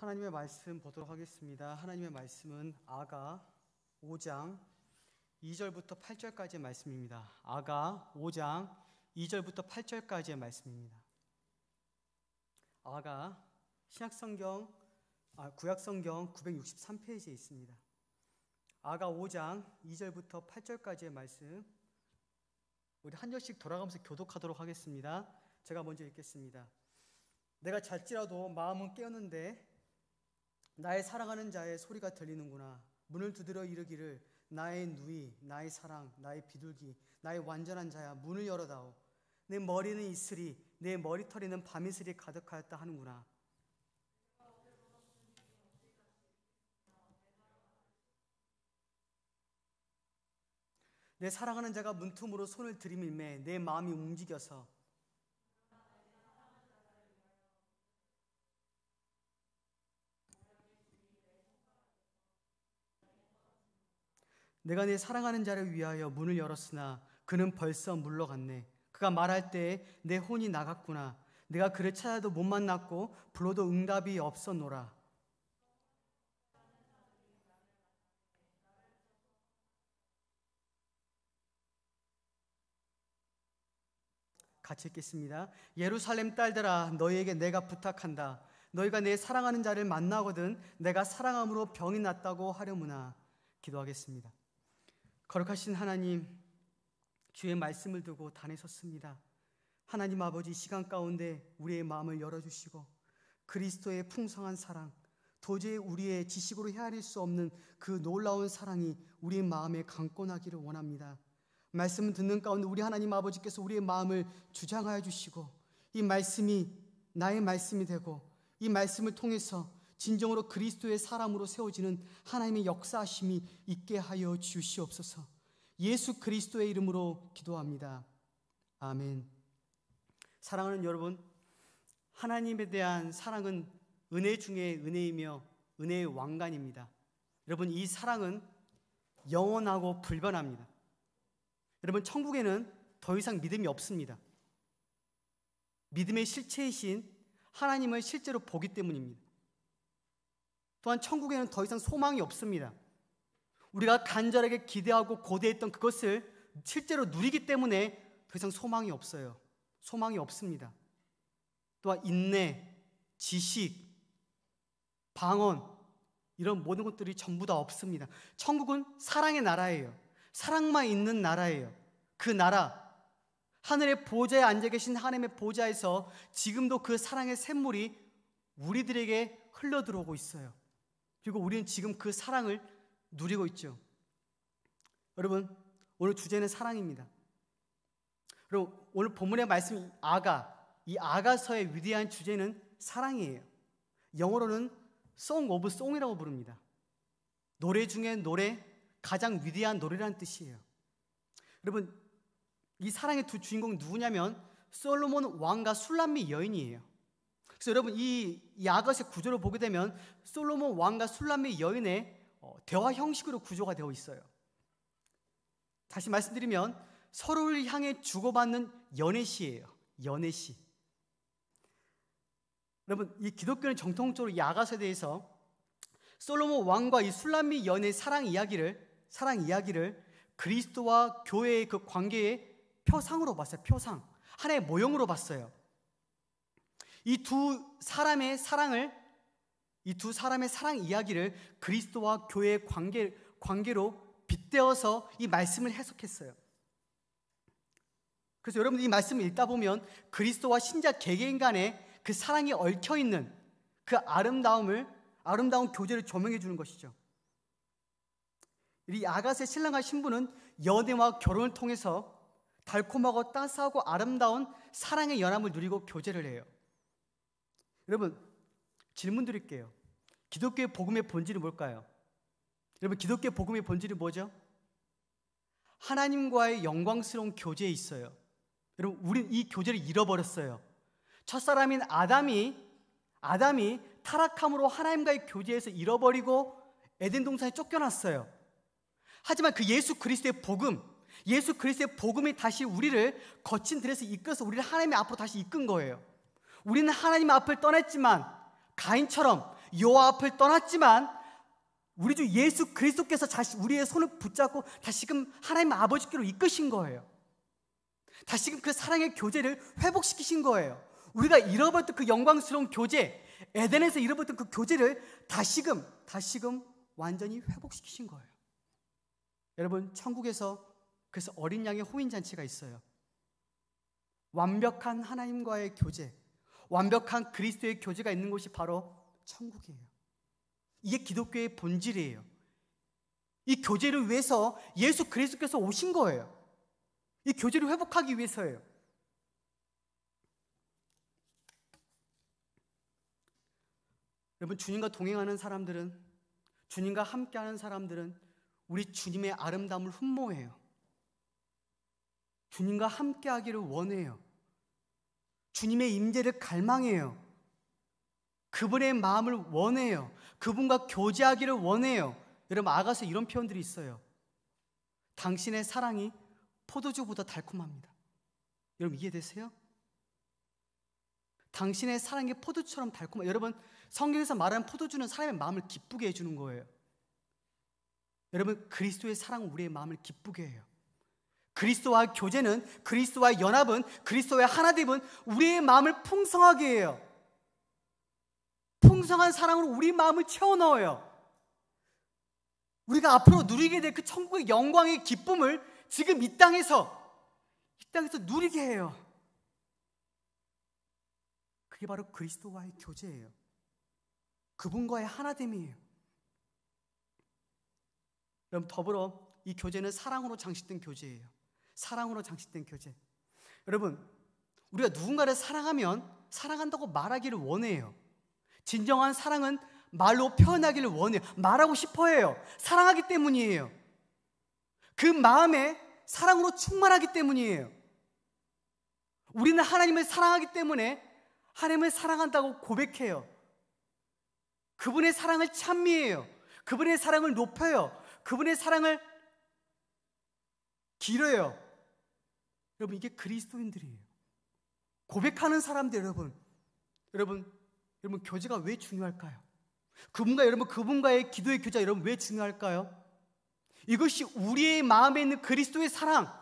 하나님의 말씀 보도록 하겠습니다. 하나님의 말씀은 아가 5장 2절부터 8절까지의 말씀입니다. 아가 5장 2절부터 8절까지의 말씀입니다. 아가 신약성경 아, 구약성경 963페이지에 있습니다. 아가 5장 2절부터 8절까지의 말씀 우리 한 절씩 돌아가면서 교독하도록 하겠습니다. 제가 먼저 읽겠습니다. 내가 잘지라도 마음은 깨었는데 나의 사랑하는 자의 소리가 들리는구나. 문을 두드려 이르기를 나의 누이, 나의 사랑, 나의 비둘기, 나의 완전한 자야 문을 열어다오. 내 머리는 이슬이, 내 머리털에는 밤이슬이 가득하였다 하는구나. 내 사랑하는 자가 문틈으로 손을 들이밀매 내 마음이 움직여서 내가 내 사랑하는 자를 위하여 문을 열었으나 그는 벌써 물러갔네. 그가 말할 때에 내 혼이 나갔구나. 내가 그를 찾아도 못 만났고 불러도 응답이 없었노라. 같이 읽겠습니다. 예루살렘 딸들아 너희에게 내가 부탁한다. 너희가 내 사랑하는 자를 만나거든 내가 사랑함으로 병이 났다고 하려무나 기도하겠습니다. 거룩하신 하나님, 주의 말씀을 두고 단에 섰습니다. 하나님 아버지 시간 가운데 우리의 마음을 열어주시고 그리스도의 풍성한 사랑, 도저히 우리의 지식으로 헤아릴 수 없는 그 놀라운 사랑이 우리의 마음에 강권하기를 원합니다. 말씀 듣는 가운데 우리 하나님 아버지께서 우리의 마음을 주장하여 주시고 이 말씀이 나의 말씀이 되고 이 말씀을 통해서 진정으로 그리스도의 사람으로 세워지는 하나님의 역사심이 있게 하여 주시옵소서. 예수 그리스도의 이름으로 기도합니다. 아멘. 사랑하는 여러분, 하나님에 대한 사랑은 은혜 중에 은혜이며 은혜의 왕관입니다. 여러분, 이 사랑은 영원하고 불변합니다. 여러분, 천국에는 더 이상 믿음이 없습니다. 믿음의 실체이신 하나님을 실제로 보기 때문입니다. 또한 천국에는 더 이상 소망이 없습니다. 우리가 간절하게 기대하고 고대했던 그것을 실제로 누리기 때문에 더 이상 소망이 없어요. 소망이 없습니다. 또한 인내, 지식, 방언 이런 모든 것들이 전부 다 없습니다. 천국은 사랑의 나라예요. 사랑만 있는 나라예요. 그 나라 하늘의 보좌에 앉아 계신 하나님의 보좌에서 지금도 그 사랑의 샘물이 우리들에게 흘러 들어오고 있어요. 그리고 우리는 지금 그 사랑을 누리고 있죠. 여러분, 오늘 주제는 사랑입니다. 그리고 오늘 본문의 말씀 아가, 이 아가서의 위대한 주제는 사랑이에요. 영어로는 Song of Song이라고 부릅니다. 노래 중에 노래, 가장 위대한 노래라는 뜻이에요. 여러분, 이 사랑의 두 주인공 누구냐면 솔로몬 왕과 술람미 여인이에요. 그래서 여러분 이 야것의 구조를 보게 되면 솔로몬 왕과 술람의 여인의 어, 대화 형식으로 구조가 되어 있어요. 다시 말씀드리면 서로를 향해 주고받는 연애시예요. 연애시. 여러분 이 기독교는 정통적으로 야가서에 대해서 솔로몬 왕과 이 술람미 연의 사랑 이야기를 사랑 이야기를 그리스도와 교회의 그 관계의 표상으로 봤어요. 표상 하나의 모형으로 봤어요. 이두 사람의 사랑을 이 두 사람의 사랑 이야기를 그리스도와 교회의 관계 관계로 빗대어서 이 말씀을 해석했어요. 그래서 여러분들 이이 말씀을 읽다 보면 그리스도와 신자 개개인 간의 그 사랑이 얽혀 있는 그 아름다움을 아름다운 교제를 조명해 주는 것이죠. 이 아가새 스 신랑과 신부는 연애와 결혼을 통해서 달콤하고 따스하고 아름다운 사랑의 연함을 누리고 교제를 해요. 여러분 질문 드릴게요. 기독교의 복음의 본질이 뭘까요? 여러분 기독교의 복음의 본질이 뭐죠? 하나님과의 영광스러운 교제에 있어요. 여러분 우린 이 교제를 잃어버렸어요. 첫사람인 아담이 아담이 타락함으로 하나님과의 교제에서 잃어버리고 에덴 동산에 쫓겨났어요. 하지만 그 예수 그리스도의 복음, 예수 그리스도의 복음이 다시 우리를 거친 들에서 이끌어서 우리를 하나님의 앞으로 다시 이끈 거예요. 우리는 하나님 앞을 떠났지만 가인처럼 여호와 앞을 떠났지만 우리 주 예수 그리스도께서 다시 우리의 손을 붙잡고 다시금 하나님 아버지께로 이끄신 거예요. 다시금 그 사랑의 교제를 회복시키신 거예요. 우리가 잃어버렸던 그 영광스러운 교제, 에덴에서 잃어버렸던 그 교제를 다시금 다시금 완전히 회복시키신 거예요. 여러분 천국에서 그래서 어린 양의 호인 잔치가 있어요. 완벽한 하나님과의 교제, 완벽한 그리스도의 교제가 있는 곳이 바로 천국이에요. 이게 기독교의 본질이에요. 이 교제를 위해서 예수 그리스도께서 오신 거예요. 이 교제를 회복하기 위해서예요. 여러분 주님과 동행하는 사람들은 주님과 함께하는 사람들은 우리 주님의 아름다움을 흠모해요. 주님과 함께하기를 원해요. 주님의 임재를 갈망해요. 그분의 마음을 원해요. 그분과 교제하기를 원해요. 여러분 아가서 이런 표현들이 있어요. 당신의 사랑이 포도주보다 달콤합니다. 여러분 이해되세요? 당신의 사랑이 포도처럼 달콤한 여러분 성경에서 말하는 포도주는 사람의 마음을 기쁘게 해주는 거예요. 여러분 그리스도의 사랑 우리의 마음을 기쁘게 해요. 그리스도와 교제는 그리스도와 연합은 그리스도의 하나됨은 우리의 마음을 풍성하게 해요. 풍성한 사랑으로 우리 마음을 채워 넣어요. 우리가 앞으로 누리게 될 그 천국의 영광의 기쁨을 지금 이 땅에서 이 땅에서 누리게 해요. 그게 바로 그리스도와의 교제예요. 그분과의 하나됨이에요. 그럼 더불어 이 교제는 사랑으로 장식된 교제예요. 사랑으로 장식된 교제. 여러분, 우리가 누군가를 사랑하면 사랑한다고 말하기를 원해요. 진정한 사랑은 말로 표현하기를 원해요. 말하고 싶어 해요. 사랑하기 때문이에요. 그 마음에 사랑으로 충만하기 때문이에요. 우리는 하나님을 사랑하기 때문에 하나님을 사랑한다고 고백해요. 그분의 사랑을 찬미해요. 그분의 사랑을 높여요. 그분의 사랑을 길어요. 여러분 이게 그리스도인들이에요. 고백하는 사람들 여러분. 여러분 여러분 교제가 왜 중요할까요? 그분과 여러분 그분과의 기도의 교제 여러분 왜 중요할까요? 이것이 우리의 마음에 있는 그리스도의 사랑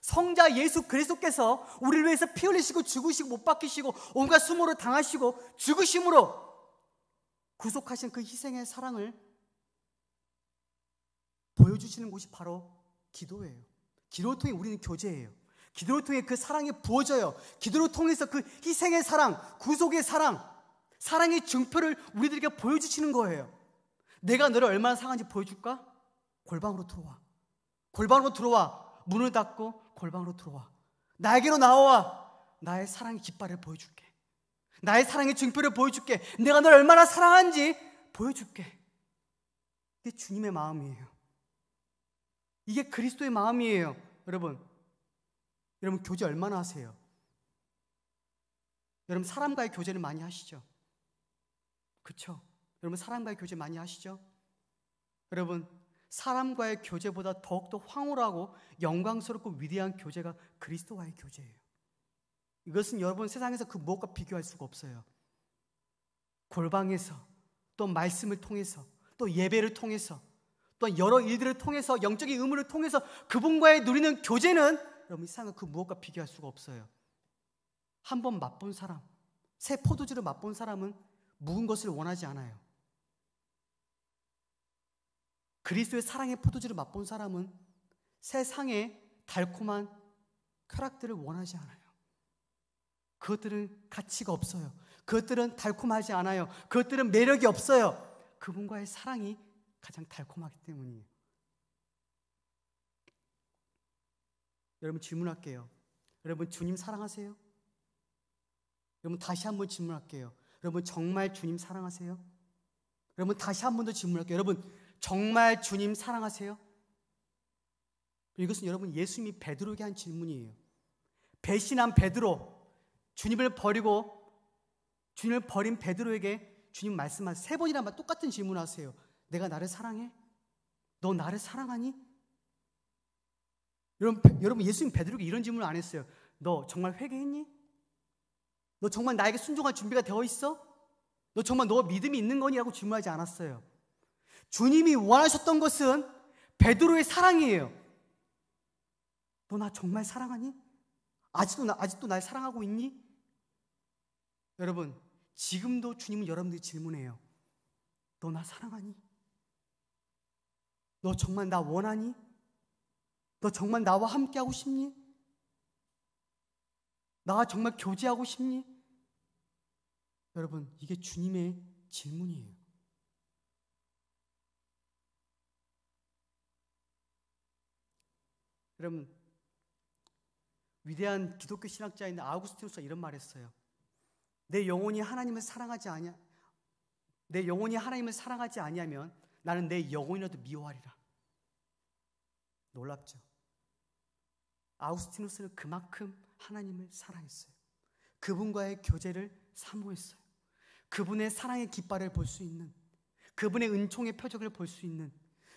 성자 예수 그리스도께서 우리를 위해서 피 흘리시고 죽으시고 못 박히시고 온갖 수모를 당하시고 죽으심으로 구속하신 그 희생의 사랑을 보여주시는 곳이 바로 기도예요. 기도 통해 우리는 교제예요. 기도를 통해 그 사랑이 부어져요. 기도를 통해서 그 희생의 사랑, 구속의 사랑, 사랑의 증표를 우리들에게 보여주시는 거예요. 내가 너를 얼마나 사랑하는지 보여줄까? 골방으로 들어와. 골방으로 들어와. 문을 닫고 골방으로 들어와. 나에게로 나와. 나의 사랑의 깃발을 보여줄게. 나의 사랑의 증표를 보여줄게. 내가 너를 얼마나 사랑하는지 보여줄게. 이게 주님의 마음이에요. 이게 그리스도의 마음이에요. 여러분, 여러분 교제 얼마나 하세요? 여러분 사람과의 교제는 많이 하시죠? 그쵸? 여러분 사람과의 교제 많이 하시죠? 여러분 사람과의 교제보다 더욱더 황홀하고 영광스럽고 위대한 교제가 그리스도와의 교제예요. 이것은 여러분 세상에서 그 무엇과 비교할 수가 없어요. 골방에서 또 말씀을 통해서 또 예배를 통해서 또 여러 일들을 통해서 영적인 의무를 통해서 그분과의 누리는 교제는 그럼 이 상은 그 무엇과 비교할 수가 없어요. 한 번 맛본 사람, 새 포도주를 맛본 사람은 묵은 것을 원하지 않아요. 그리스도의 사랑의 포도주를 맛본 사람은 세상의 달콤한 쾌락들을 원하지 않아요. 그것들은 가치가 없어요. 그것들은 달콤하지 않아요. 그것들은 매력이 없어요. 그분과의 사랑이 가장 달콤하기 때문이에요. 여러분 질문할게요. 여러분 주님 사랑하세요? 여러분 다시 한번 질문할게요. 여러분 정말 주님 사랑하세요? 여러분 다시 한번 더 질문할게요. 여러분 정말 주님 사랑하세요? 이것은 여러분 예수님이 베드로에게 한 질문이에요. 배신한 베드로, 주님을 버리고 주님을 버린 베드로에게 주님 말씀한 세 번이나 똑같은 질문하세요. 내가 나를 사랑해? 너 나를 사랑하니? 여러분, 여러분 예수님 베드로에게 이런 질문을 안 했어요. 너 정말 회개했니? 너 정말 나에게 순종할 준비가 되어 있어? 너 정말 너 믿음이 있는 거니라고 질문하지 않았어요. 주님이 원하셨던 것은 베드로의 사랑이에요. 너 나 정말 사랑하니? 아직도 나 아직도 날 사랑하고 있니? 여러분, 지금도 주님은 여러분들 질문해요. 너 나 사랑하니? 너 정말 나 원하니? 너 정말 나와 함께하고 싶니? 나와 정말 교제하고 싶니? 여러분, 이게 주님의 질문이에요. 여러분, 위대한 기독교 신학자인 아우구스티누스가 이런 말했어요. 을내 영혼이 하나님을 사랑하지 아니야. 내 영혼이 하나님을 사랑하지 아니하면 나는 내 영혼이라도 미워하리라. 놀랍죠. 아우스티누스는 그만큼 하나님을 사랑했어요. 그분과의 교제를 사모했어요. 그분의 사랑의 깃발을 볼 수 있는, 그분의 은총의 표적을 볼 수 있는,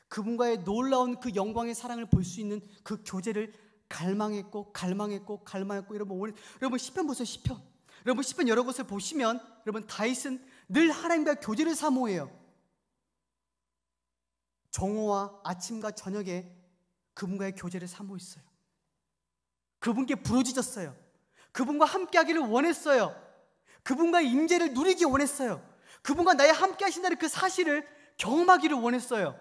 그분과의 놀라운 그 영광의 사랑을 볼 수 있는 그 교제를 갈망했고 갈망했고 갈망했고 여러분 오늘 여러분 시편 보세요 시편 여러분 시편 여러 곳을 보시면 여러분 다윗은 늘 하나님과 교제를 사모해요 종호와 아침과 저녁에 그분과의 교제를 사모했어요 그분께 부르짖었어요. 그분과 함께 하기를 원했어요. 그분과 임재를 누리기 원했어요. 그분과 나의 함께 하신다는 그 사실을 경험하기를 원했어요.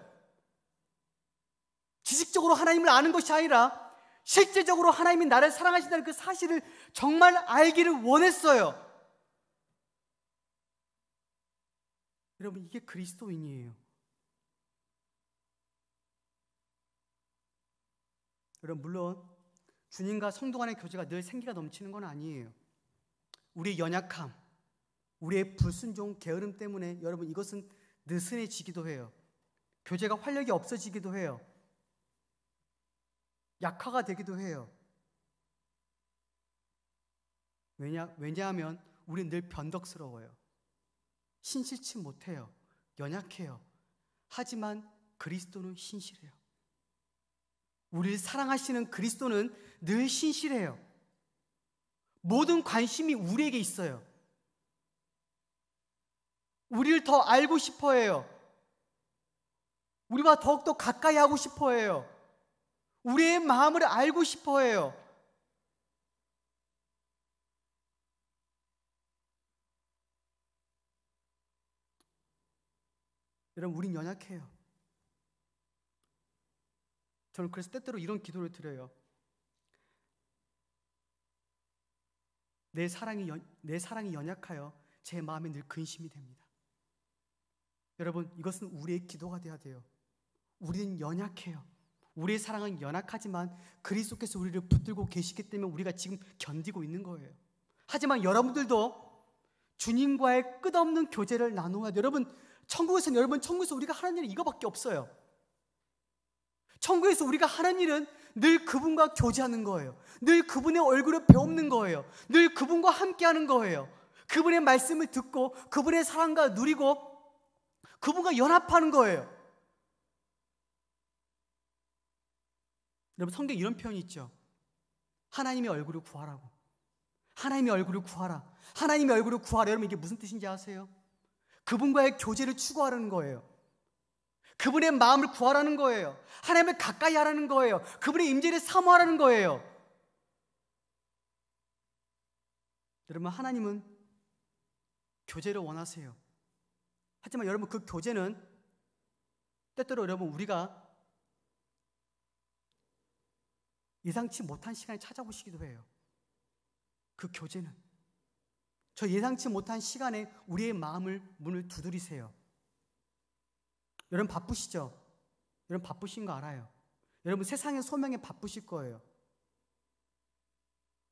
지식적으로 하나님을 아는 것이 아니라 실제적으로 하나님이 나를 사랑하신다는 그 사실을 정말 알기를 원했어요. 여러분, 이게 그리스도인이에요. 여러분, 물론 주님과 성도 간의 교제가 늘 생기가 넘치는 건 아니에요. 우리 연약함, 우리의 불순종, 게으름 때문에 여러분 이것은 느슨해지기도 해요. 교제가 활력이 없어지기도 해요. 약화가 되기도 해요. 왜냐, 왜냐하면 우리는 늘 변덕스러워요. 신실치 못해요. 연약해요. 하지만 그리스도는 신실해요. 우리를 사랑하시는 그리스도는 늘 신실해요. 모든 관심이 우리에게 있어요. 우리를 더 알고 싶어 해요. 우리와 더욱더 가까이 하고 싶어 해요. 우리의 마음을 알고 싶어 해요. 여러분, 우린 연약해요. 저는 그래서 때때로 이런 기도를 드려요. 내 사랑이, 연, 내 사랑이 연약하여 제 마음에 늘 근심이 됩니다. 여러분, 이것은 우리의 기도가 되어야 돼요. 우리는 연약해요. 우리의 사랑은 연약하지만 그리스도께서 우리를 붙들고 계시기 때문에 우리가 지금 견디고 있는 거예요. 하지만 여러분들도 주님과의 끝없는 교제를 나누어야 돼요. 여러분, 천국에서는 여러분 천국에서 우리가 하는 일은 이거밖에 없어요. 천국에서 우리가 하는 일은 늘 그분과 교제하는 거예요. 늘 그분의 얼굴을 배우는 거예요. 늘 그분과 함께하는 거예요. 그분의 말씀을 듣고 그분의 사랑과 누리고 그분과 연합하는 거예요. 여러분 성경 이런 표현이 있죠. 하나님의 얼굴을 구하라고. 하나님의 얼굴을 구하라. 하나님의 얼굴을 구하라. 여러분 이게 무슨 뜻인지 아세요? 그분과의 교제를 추구하라는 거예요. 그분의 마음을 구하라는 거예요. 하나님을 가까이 하라는 거예요. 그분의 임재를 사모하라는 거예요. 여러분 하나님은 교제를 원하세요. 하지만 여러분 그 교제는 때때로 여러분 우리가 예상치 못한 시간이 찾아오시기도 해요. 그 교제는 저 예상치 못한 시간에 우리의 마음을 문을 두드리세요. 여러분 바쁘시죠? 여러분 바쁘신 거 알아요. 여러분 세상의 소명에 바쁘실 거예요.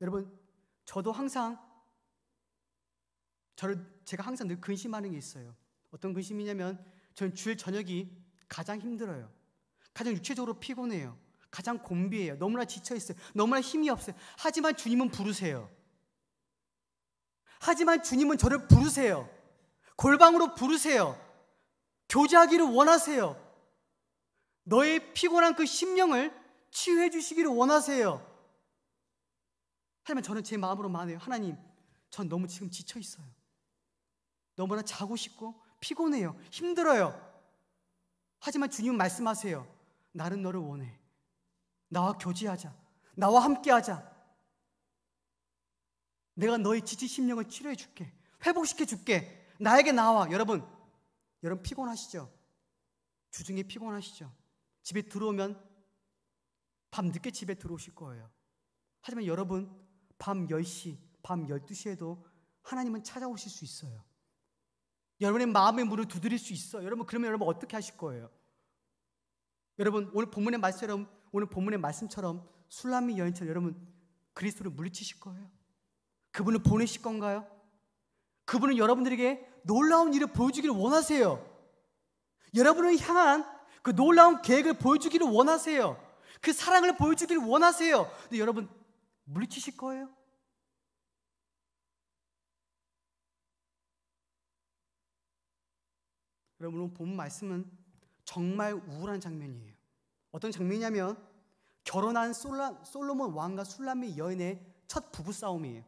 여러분 저도 항상 저를 제가 항상 늘 근심하는 게 있어요. 어떤 근심이냐면 저 주일 저녁이 가장 힘들어요. 가장 육체적으로 피곤해요. 가장 곤비해요. 너무나 지쳐 있어요. 너무나 힘이 없어요. 하지만 주님은 부르세요. 하지만 주님은 저를 부르세요. 골방으로 부르세요. 교제하기를 원하세요. 너의 피곤한 그 심령을 치유해 주시기를 원하세요. 하지만 저는 제 마음으로 말해요. 하나님, 전 너무 지금 지쳐 있어요. 너무나 자고 싶고 피곤해요. 힘들어요. 하지만 주님 말씀하세요. 나는 너를 원해. 나와 교제하자. 나와 함께하자. 내가 너의 지치 심령을 치료해 줄게. 회복시켜 줄게. 나에게 나와. 여러분, 여러분 피곤하시죠? 주중에 피곤하시죠? 집에 들어오면 밤늦게 집에 들어오실 거예요. 하지만 여러분 밤 10시, 밤 12시에도 하나님은 찾아오실 수 있어요. 여러분의 마음의 문을 두드릴 수 있어요. 여러분 그러면 여러분 어떻게 하실 거예요? 여러분 오늘 본문의 말씀처럼 오늘 본문의 말씀처럼 술람미 여인처럼 여러분 그리스도를 물리치실 거예요. 그분을 보내실 건가요? 그분은 여러분들에게 놀라운 일을 보여주기를 원하세요. 여러분을 향한 그 놀라운 계획을 보여주기를 원하세요. 그 사랑을 보여주기를 원하세요. 근데 여러분 물리치실 거예요? 여러분 본 말씀은 정말 우울한 장면이에요. 어떤 장면이냐면 결혼한 솔라, 솔로몬 왕과 술람의 여인의 첫 부부 싸움이에요.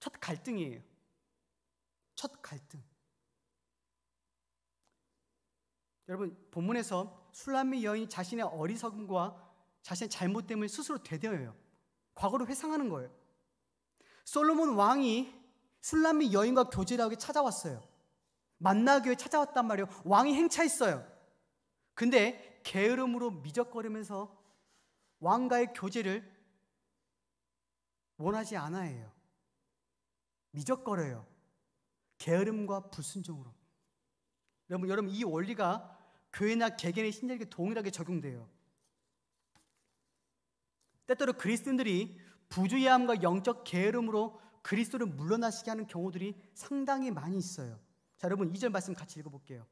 첫 갈등이에요. 첫 갈등. 여러분 본문에서 술람미 여인이 자신의 어리석음과 자신의 잘못 때문에 스스로 되뇌어요. 과거를 회상하는 거예요. 솔로몬 왕이 술람미 여인과 교제를 하게 찾아왔어요. 만나교에 찾아왔단 말이에요. 왕이 행차했어요. 근데 게으름으로 미적거리면서 왕과의 교제를 원하지 않아 해요. 미적거려요. 게으름과 불순종으로. 여러분, 여러분 이 원리가 교회나 개개인의 신자에게 동일하게 적용돼요. 때때로 그리스도인들이 부주의함과 영적 게으름으로 그리스도를 물러나시게 하는 경우들이 상당히 많이 있어요. 자, 여러분 이절 말씀 같이 읽어볼게요.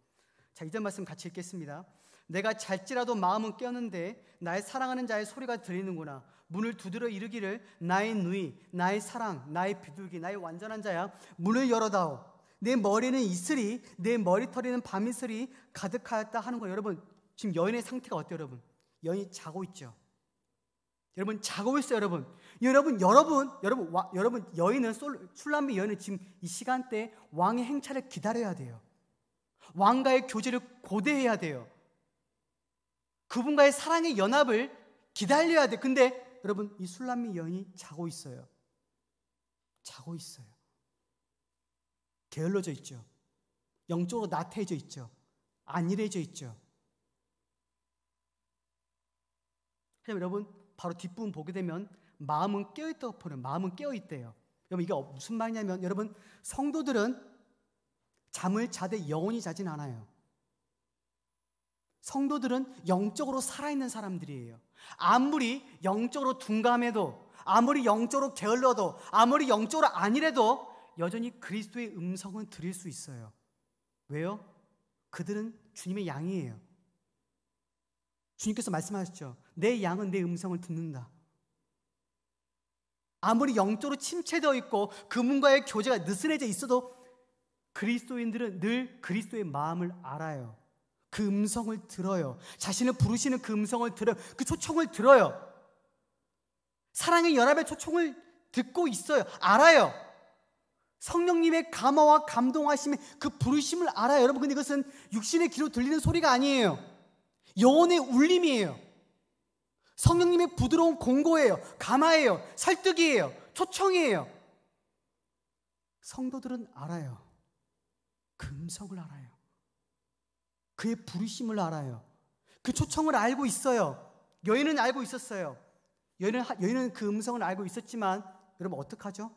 자, 이절 말씀 같이 읽겠습니다. 내가 잘지라도 마음은 깨었는데 나의 사랑하는 자의 소리가 들리는구나. 문을 두드려 이르기를 나의 누이, 나의 사랑, 나의 비둘기, 나의 완전한 자야 문을 열어다오. 내 머리는 이슬이, 내 머리털에는 밤이슬이 가득하였다 하는 거예요. 여러분, 지금 여인의 상태가 어때요, 여러분? 여인이 자고 있죠. 여러분 자고 있어요, 여러분. 여러분, 여러분, 여러분, 와, 여러분 여인은 솔, 술람미 여인은 지금 이 시간대에 왕의 행차를 기다려야 돼요. 왕과의 교제를 고대해야 돼요. 그분과의 사랑의 연합을 기다려야 돼. 근데 여러분, 이 술람미 여인이 자고 있어요. 자고 있어요. 게을러져 있죠. 영적으로 나태해져 있죠. 안일해져 있죠. 하지 여러분 바로 뒷부분 보게 되면 마음은 깨어있다고 보는 마음은 깨어있대요. 여러분 이게 무슨 말이냐면 여러분 성도들은 잠을 자되 영혼이 자진 않아요. 성도들은 영적으로 살아있는 사람들이에요. 아무리 영적으로 둔감해도, 아무리 영적으로 게을러도, 아무리 영적으로 아니래도 여전히 그리스도의 음성은 들을 수 있어요. 왜요? 그들은 주님의 양이에요. 주님께서 말씀하셨죠. 내 양은 내 음성을 듣는다. 아무리 영적으로 침체되어 있고 그문과의 교제가 느슨해져 있어도 그리스도인들은 늘 그리스도의 마음을 알아요. 그 음성을 들어요. 자신을 부르시는 그 음성을 들어요. 그 초청을 들어요. 사랑의 연합의 초청을 듣고 있어요. 알아요. 성령님의 감화와 감동하심의 그 부르심을 알아요. 여러분, 근데 이것은 육신의 귀로 들리는 소리가 아니에요. 영혼의 울림이에요. 성령님의 부드러운 공고예요. 감화예요. 설득이에요. 초청이에요. 성도들은 알아요. 금성을 그 알아요. 그의 부르심을 알아요. 그 초청을 알고 있어요. 여인은 알고 있었어요. 여인은, 여인은 그 음성을 알고 있었지만, 여러분, 어떡하죠?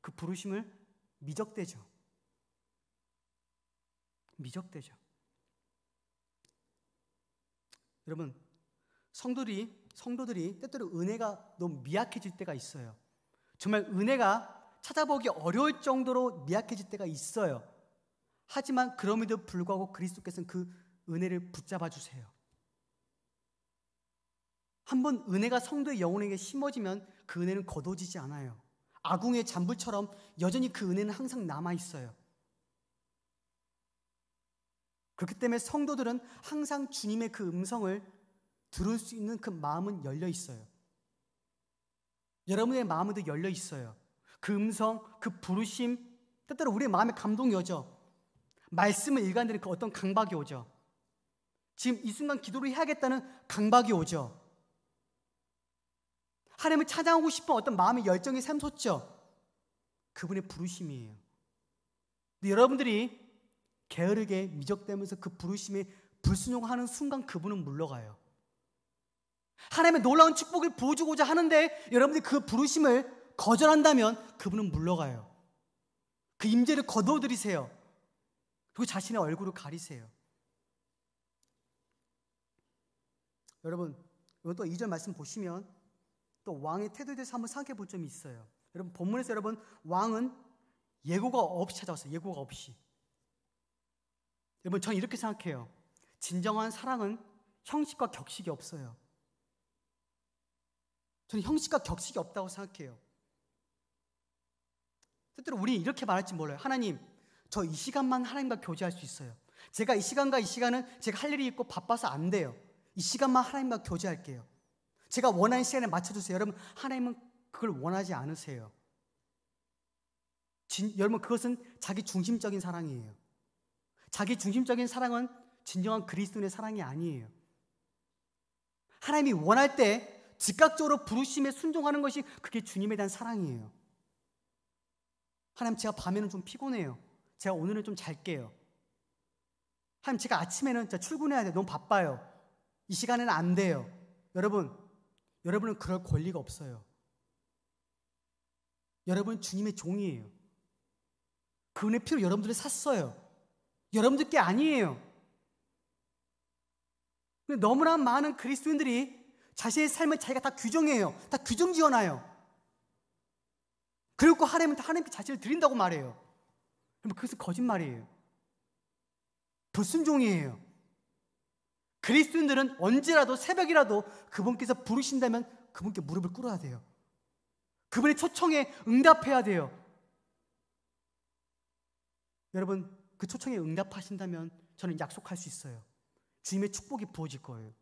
그 부르심을 미적대죠. 미적대죠. 여러분, 성도들이, 성도들이 때때로 은혜가 너무 미약해질 때가 있어요. 정말 은혜가 찾아보기 어려울 정도로 미약해질 때가 있어요. 하지만 그럼에도 불구하고 그리스도께서는 그 은혜를 붙잡아 주세요. 한번 은혜가 성도의 영혼에게 심어지면 그 은혜는 거둬지지 않아요. 아궁의 잔불처럼 여전히 그 은혜는 항상 남아 있어요. 그렇기 때문에 성도들은 항상 주님의 그 음성을 들을 수 있는 그 마음은 열려 있어요. 여러분의 마음도 열려 있어요. 그 음성, 그 부르심, 때때로 우리의 마음에 감동이 오죠. 말씀을 일관되는 그 어떤 강박이 오죠. 지금 이 순간 기도를 해야겠다는 강박이 오죠. 하나님을 찾아오고 싶은 어떤 마음의 열정이 샘솟죠. 그분의 부르심이에요. 근데 여러분들이 게으르게 미적대면서 그 부르심에 불순종하는 순간 그분은 물러가요. 하나님의 놀라운 축복을 보여주고자 하는데 여러분들이 그 부르심을 거절한다면 그분은 물러가요. 그 임재를 거둬들이세요. 그리고 자신의 얼굴을 가리세요. 여러분, 이건 또 2절 말씀 보시면 또 왕의 태도에 대해서 한번 생각해 볼 점이 있어요. 여러분 본문에서 여러분 왕은 예고가 없이 찾아왔어요. 예고가 없이. 여러분 저는 이렇게 생각해요. 진정한 사랑은 형식과 격식이 없어요. 저는 형식과 격식이 없다고 생각해요. 때때로 우리 이렇게 말할지 몰라요. 하나님, 저 이 시간만 하나님과 교제할 수 있어요. 제가 이 시간과 이 시간은 제가 할 일이 있고 바빠서 안 돼요. 이 시간만 하나님과 교제할게요. 제가 원하는 시간에 맞춰주세요. 여러분, 하나님은 그걸 원하지 않으세요. 진, 여러분, 그것은 자기 중심적인 사랑이에요. 자기 중심적인 사랑은 진정한 그리스도인의 사랑이 아니에요. 하나님이 원할 때 즉각적으로 부르심에 순종하는 것이 그게 주님에 대한 사랑이에요. 하나님, 제가 밤에는 좀 피곤해요. 제가 오늘은 좀 잘게요. 하나님, 제가 아침에는 출근해야 돼. 너무 바빠요. 이 시간에는 안 돼요. 여러분, 여러분은 그럴 권리가 없어요. 여러분은 주님의 종이에요. 그 은혜 피로 여러분들을 샀어요. 여러분들 께 아니에요. 너무나 많은 그리스도인들이 자신의 삶을 자기가 다 규정해요. 다 규정 지어놔요. 그리고 그 하나님은 하나님께 자신을 드린다고 말해요. 그럼 그것은 거짓말이에요. 불순종이에요. 그리스도인들은 언제라도 새벽이라도 그분께서 부르신다면 그분께 무릎을 꿇어야 돼요. 그분의 초청에 응답해야 돼요. 여러분, 그 초청에 응답하신다면 저는 약속할 수 있어요. 주님의 축복이 부어질 거예요.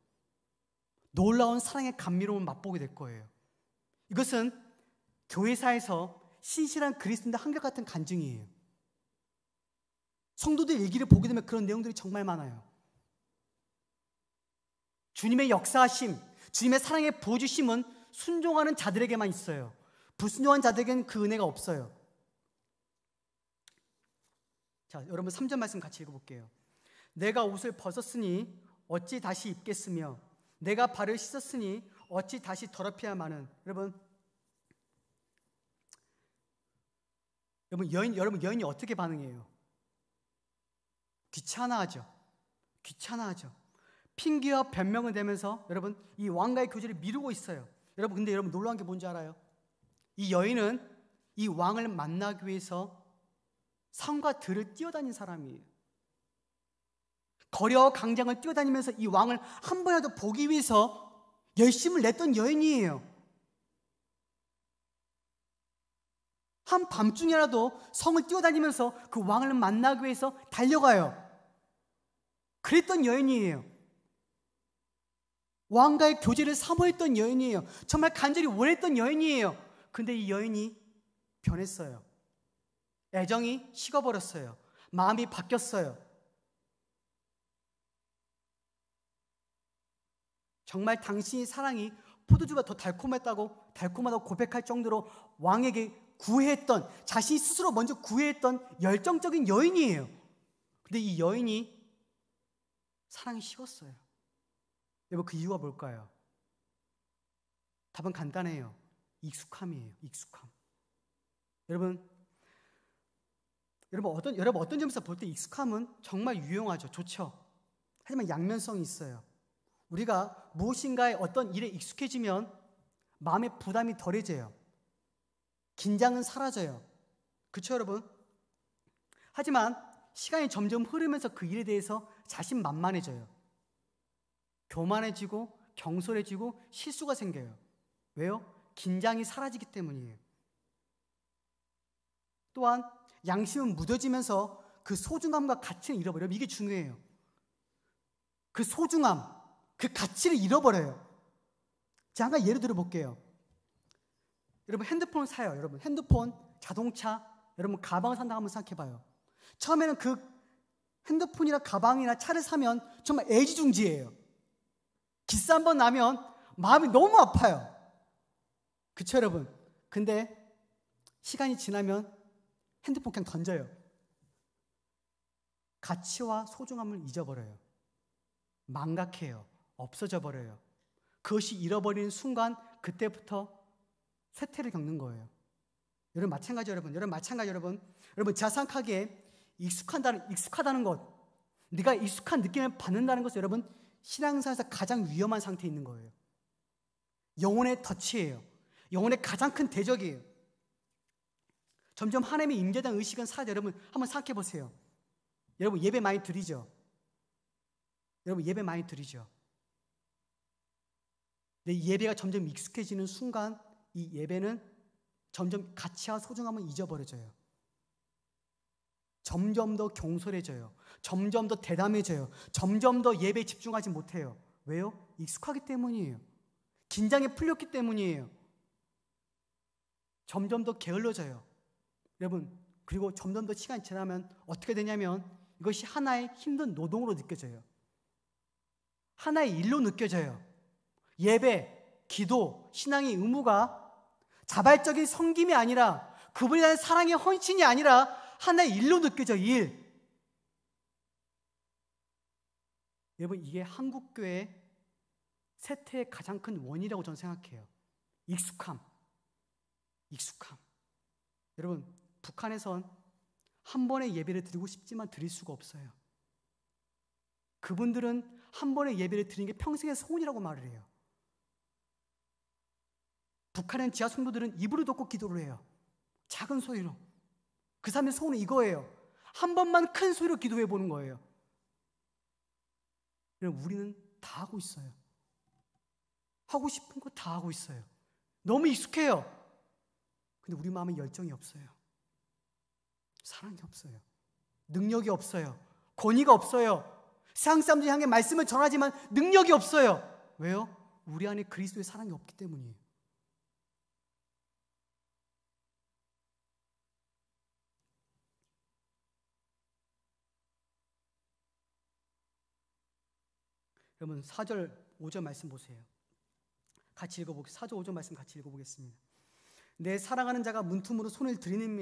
놀라운 사랑의 감미로움을 맛보게 될 거예요. 이것은 교회사에서 신실한 그리스도인들 한결같은 간증이에요. 성도들 얘기를 보게 되면 그런 내용들이 정말 많아요. 주님의 역사하심, 주님의 사랑의 보주심은 순종하는 자들에게만 있어요. 불순종한 자들에게는 그 은혜가 없어요. 자, 여러분 3절 말씀 같이 읽어볼게요. 내가 옷을 벗었으니 어찌 다시 입겠으며 내가 발을 씻었으니 어찌 다시 더럽혀야만은 여러분 여러분 여인 여러분 여인이 어떻게 반응해요? 귀찮아하죠. 귀찮아하죠. 핑계와 변명을 대면서 여러분 이 왕가의 교제를 미루고 있어요. 여러분 근데 여러분 놀라운 게 뭔지 알아요? 이 여인은 이 왕을 만나기 위해서 산과 들을 뛰어다닌 사람이에요. 거려 강장을 뛰어다니면서 이 왕을 한 번이라도 보기 위해서 열심을 냈던 여인이에요. 한 밤중이라도 성을 뛰어다니면서 그 왕을 만나기 위해서 달려가요. 그랬던 여인이에요. 왕과의 교제를 사모했던 여인이에요. 정말 간절히 원했던 여인이에요. 근데 이 여인이 변했어요. 애정이 식어버렸어요. 마음이 바뀌었어요. 정말 당신의 사랑이 포도주가 더 달콤했다고 달콤하다고 고백할 정도로 왕에게 구애했던 자신이 스스로 먼저 구애했던 열정적인 여인이에요. 근데 이 여인이 사랑이 식었어요. 여러분 뭐 그 이유가 뭘까요? 답은 간단해요. 익숙함이에요. 익숙함. 여러분 여러분 어떤 여러분 어떤 점에서 볼 때 익숙함은 정말 유용하죠. 좋죠. 하지만 양면성이 있어요. 우리가 무엇인가에 어떤 일에 익숙해지면 마음의 부담이 덜해져요. 긴장은 사라져요. 그렇죠, 여러분? 하지만 시간이 점점 흐르면서 그 일에 대해서 자신만만해져요. 교만해지고 경솔해지고 실수가 생겨요. 왜요? 긴장이 사라지기 때문이에요. 또한 양심은 무뎌지면서 그 소중함과 가치를 잃어버려요. 이게 중요해요. 그 소중함, 그 가치를 잃어버려요. 제가 한깐 예를 들어 볼게요. 여러분 핸드폰을 사요. 여러분 핸드폰, 자동차, 여러분 가방을 산다 한번 생각해 봐요. 처음에는 그 핸드폰이나 가방이나 차를 사면 정말 애지중지예요. 기스 한번 나면 마음이 너무 아파요. 그쵸, 여러분? 근데 시간이 지나면 핸드폰 그냥 던져요. 가치와 소중함을 잊어버려요. 망각해요. 없어져 버려요. 그것이 잃어버린 순간 그때부터 쇠퇴를 겪는 거예요. 여러분 마찬가지 여러분, 여러분 마찬가지 여러분, 여러분 자상하게 익숙한다는 익숙하다는 것, 네가 익숙한 느낌을 받는다는 것을 여러분 신앙사에서 가장 위험한 상태에 있는 거예요. 영혼의 덫이에요. 영혼의 가장 큰 대적이에요. 점점 하나님의 임재당 의식은 사야 여러분 한번 생각해 보세요. 여러분 예배 많이 드리죠. 여러분 예배 많이 드리죠. 내 예배가 점점 익숙해지는 순간 이 예배는 점점 가치와 소중함을 잊어버려져요. 점점 더 경솔해져요. 점점 더 대담해져요. 점점 더 예배에 집중하지 못해요. 왜요? 익숙하기 때문이에요. 긴장이 풀렸기 때문이에요. 점점 더 게을러져요. 여러분, 그리고 점점 더 시간이 지나면 어떻게 되냐면 이것이 하나의 힘든 노동으로 느껴져요. 하나의 일로 느껴져요. 예배, 기도, 신앙의 의무가 자발적인 섬김이 아니라 그분에 대한 사랑의 헌신이 아니라 하나의 일로 느껴져 일. 여러분 이게 한국 교회 세태의 가장 큰 원이라고 저는 생각해요. 익숙함. 익숙함. 여러분, 북한에선 한 번의 예배를 드리고 싶지만 드릴 수가 없어요. 그분들은 한 번의 예배를 드리는 게 평생의 소원이라고 말을 해요. 북한엔 지하 성도들은 입으로 듣고 기도를 해요. 작은 소리로. 그 사람의 소원은 이거예요. 한 번만 큰 소리로 기도해 보는 거예요. 우리는 다 하고 있어요. 하고 싶은 거 다 하고 있어요. 너무 익숙해요. 근데 우리 마음에 열정이 없어요. 사랑이 없어요. 능력이 없어요. 권위가 없어요. 세상 사람들 향해 말씀을 전하지만 능력이 없어요. 왜요? 우리 안에 그리스도의 사랑이 없기 때문이에요. 여러분 4절 5절 말씀 보세요. 같이 읽어보기 4절 5절 말씀 같이 읽어보겠습니다. 내 사랑하는 자가 문틈으로 손을 들이는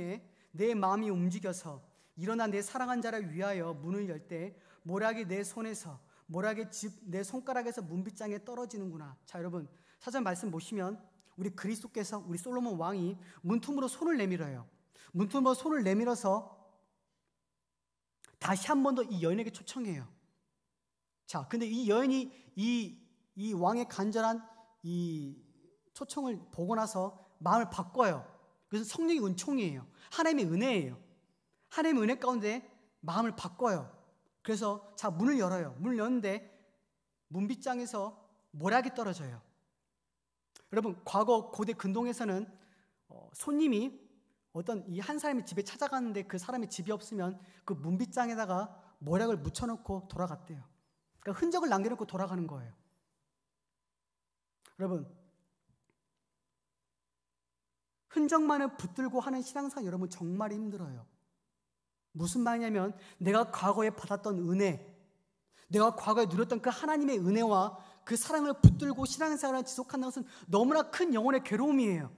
에내 마음이 움직여서 일어나 내 사랑한 자를 위하여 문을 열때모략이내 손에서 모략의집내 손가락에서 문빗장에 떨어지는구나. 자 여러분 사전 말씀 보시면 우리 그리스도께서 우리 솔로몬 왕이 문틈으로 손을 내밀어요. 문틈으로 손을 내밀어서 다시 한 번 더 이여인에게 초청해요. 자, 근데 이 여인이 이, 이 왕의 간절한 이 초청을 보고 나서 마음을 바꿔요. 그래서 성령의 은총이에요. 하나님의 은혜예요. 하나님의 은혜 가운데 마음을 바꿔요. 그래서 자, 문을 열어요. 문을 여는데 문빗장에서 모략이 떨어져요. 여러분, 과거 고대 근동에서는 어, 손님이 어떤 이 한 사람의 집에 찾아갔는데그 사람의 집이 없으면 그 문빗장에다가 모략을 묻혀놓고 돌아갔대요. 그러니까 흔적을 남겨놓고 돌아가는 거예요. 여러분, 흔적만을 붙들고 하는 신앙상 여러분 정말 힘들어요. 무슨 말이냐면 내가 과거에 받았던 은혜, 내가 과거에 누렸던 그 하나님의 은혜와 그 사랑을 붙들고 신앙생활을 지속하는 것은 너무나 큰 영혼의 괴로움이에요.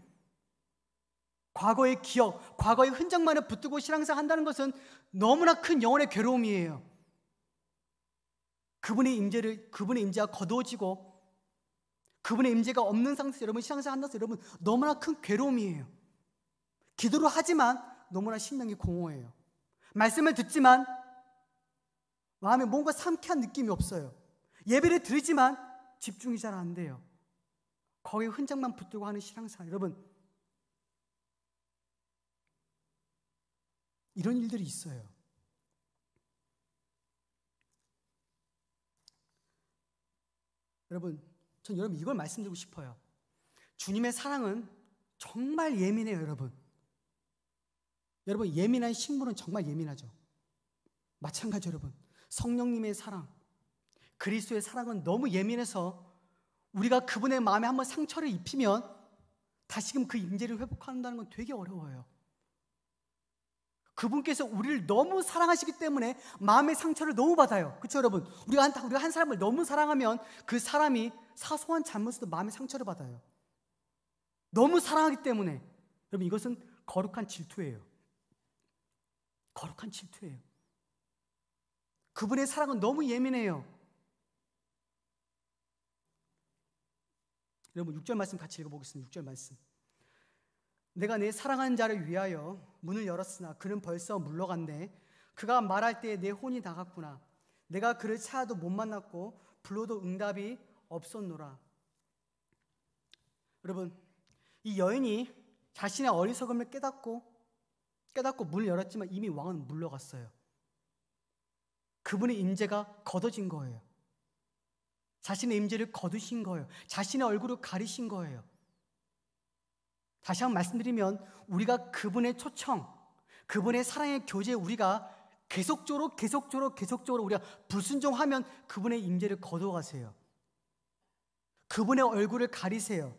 과거의 기억, 과거의 흔적만을 붙들고 신앙생활 한다는 것은 너무나 큰 영혼의 괴로움이에요. 그분의 임재를 그분의 임재가 거두어지고 그분의 임재가 없는 상태에서 여러분 신앙생활 한다서 여러분 너무나 큰 괴로움이에요. 기도를 하지만 너무나 심령이 공허해요. 말씀을 듣지만 마음에 뭔가 상쾌한 느낌이 없어요. 예배를 드리지만 집중이 잘 안 돼요. 거기에 흔적만 붙들고 하는 신앙생활 여러분 이런 일들이 있어요. 여러분, 전 여러분 이걸 말씀드리고 싶어요. 주님의 사랑은 정말 예민해요, 여러분. 여러분, 예민한 식물은 정말 예민하죠. 마찬가지 여러분. 성령님의 사랑, 그리스도의 사랑은 너무 예민해서 우리가 그분의 마음에 한번 상처를 입히면 다시금 그 임재를 회복한다는 건 되게 어려워요. 그분께서 우리를 너무 사랑하시기 때문에 마음의 상처를 너무 받아요. 그렇죠, 여러분? 우리가 한, 우리가 한 사람을 너무 사랑하면 그 사람이 사소한 잘못에도 마음의 상처를 받아요. 너무 사랑하기 때문에 여러분 이것은 거룩한 질투예요. 거룩한 질투예요. 그분의 사랑은 너무 예민해요. 여러분 6절 말씀 같이 읽어보겠습니다. 6절 말씀. 내가 내 사랑하는 자를 위하여 문을 열었으나 그는 벌써 물러갔네. 그가 말할 때에 내 혼이 나갔구나. 내가 그를 찾아도 못 만났고 불러도 응답이 없었노라. 여러분, 이 여인이 자신의 어리석음을 깨닫고 깨닫고 문을 열었지만 이미 왕은 물러갔어요. 그분의 임재가 거둬진 거예요. 자신의 임재를 거두신 거예요. 자신의 얼굴을 가리신 거예요. 다시 한번 말씀드리면 우리가 그분의 초청, 그분의 사랑의 교제 우리가 계속적으로 계속적으로 계속적으로 우리가 불순종하면 그분의 임재를 거둬가세요. 그분의 얼굴을 가리세요.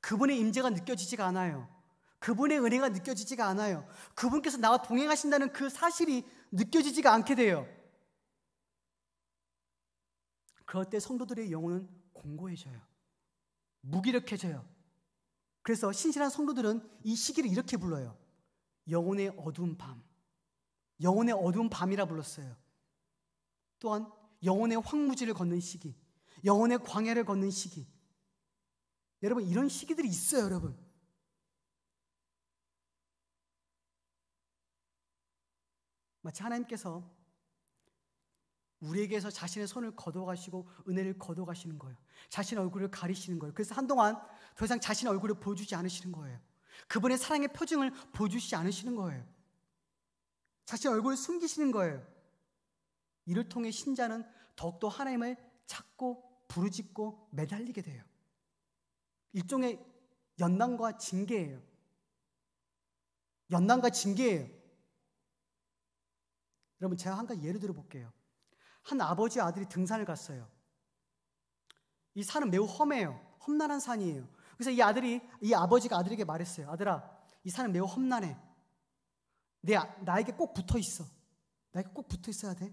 그분의 임재가 느껴지지가 않아요. 그분의 은혜가 느껴지지가 않아요. 그분께서 나와 동행하신다는 그 사실이 느껴지지가 않게 돼요. 그럴 때 성도들의 영혼은 공고해져요. 무기력해져요. 그래서 신실한 성도들은 이 시기를 이렇게 불러요. 영혼의 어두운 밤. 영혼의 어두운 밤이라 불렀어요. 또한 영혼의 황무지를 걷는 시기. 영혼의 광야를 걷는 시기. 여러분, 이런 시기들이 있어요, 여러분. 마치 하나님께서 우리에게서 자신의 손을 걷어가시고 은혜를 걷어가시는 거예요. 자신 의 얼굴을 가리시는 거예요. 그래서 한동안 더 이상 자신의 얼굴을 보여주지 않으시는 거예요. 그분의 사랑의 표정을 보여주시지 않으시는 거예요. 자신 의 얼굴을 숨기시는 거예요. 이를 통해 신자는 더욱더 하나님을 찾고 부르짖고 매달리게 돼요. 일종의 연단과 징계예요. 연단과 징계예요. 여러분 제가 한 가지 예를 들어 볼게요. 한 아버지 아들이 등산을 갔어요. 이 산은 매우 험해요. 험난한 산이에요. 그래서 이 아들이 이 아버지가 아들에게 말했어요. 아들아, 이 산은 매우 험난해. 내 아, 나에게 꼭 붙어 있어. 나에게 꼭 붙어 있어야 돼.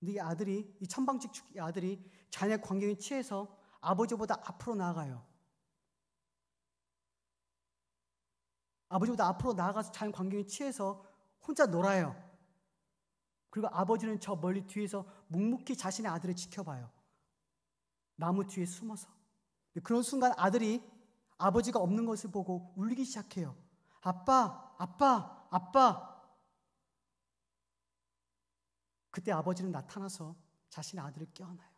근데 이 아들이 이 천방직축 이 아들이 자네 광경에 취해서 아버지보다 앞으로 나아가요. 아버지보다 앞으로 나아가서 자연 광경에 취해서 혼자 놀아요. 그리고 아버지는 저 멀리 뒤에서 묵묵히 자신의 아들을 지켜봐요. 나무 뒤에 숨어서. 그런 순간 아들이 아버지가 없는 것을 보고 울기 시작해요. 아빠, 아빠, 아빠. 그때 아버지는 나타나서 자신의 아들을 깨어나요.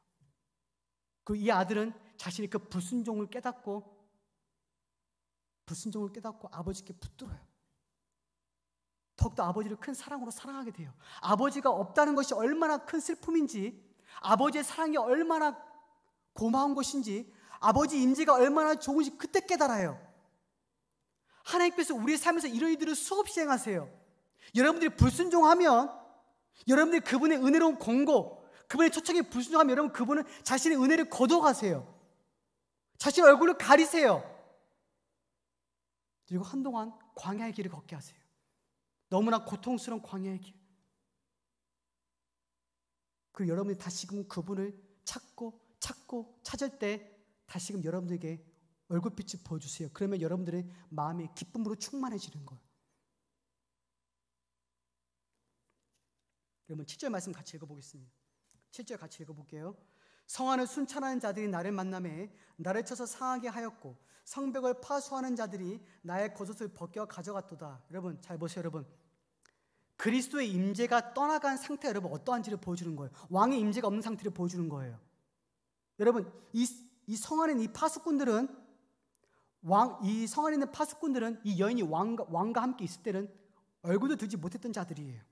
그리고 이 아들은 자신의 그 불순종을 깨닫고 불순종을 깨닫고 아버지께 붙들어요. 더욱더 아버지를 큰 사랑으로 사랑하게 돼요. 아버지가 없다는 것이 얼마나 큰 슬픔인지, 아버지의 사랑이 얼마나 고마운 것인지, 아버지 임재가 얼마나 좋은지 그때 깨달아요. 하나님께서 우리의 삶에서 이런 일들을 수없이 행하세요. 여러분들이 불순종하면 여러분들이 그분의 은혜로운 공고, 그분의 초청에 불순종하면 여러분 그분은 자신의 은혜를 거둬가세요. 자신의 얼굴을 가리세요. 그리고 한동안 광야의 길을 걷게 하세요. 너무나 고통스러운 광야의 길. 그리고 여러분이 다시금 그분을 찾고 찾고 찾을 때 다시금 여러분들에게 얼굴빛을 보여주세요. 그러면 여러분들의 마음이 기쁨으로 충만해지는 거예요. 여러분 7절 말씀 같이 읽어보겠습니다. 7절 같이 읽어볼게요. 성안을 순찰하는 자들이 나를 만남에 나를 쳐서 상하게 하였고 성벽을 파수하는 자들이 나의 거옷을 벗겨 가져갔도다. 여러분 잘 보세요 여러분. 그리스도의 임재가 떠나간 상태 여러분 어떠한지를 보여주는 거예요. 왕의 임재가 없는 상태를 보여주는 거예요. 여러분 이, 이안에 있는 이 파수꾼들은 왕, 이 성안에 있는 파수꾼들은 이 여인이 왕과, 왕과 함께 있을 때는 얼굴도 들지 못했던 자들이에요.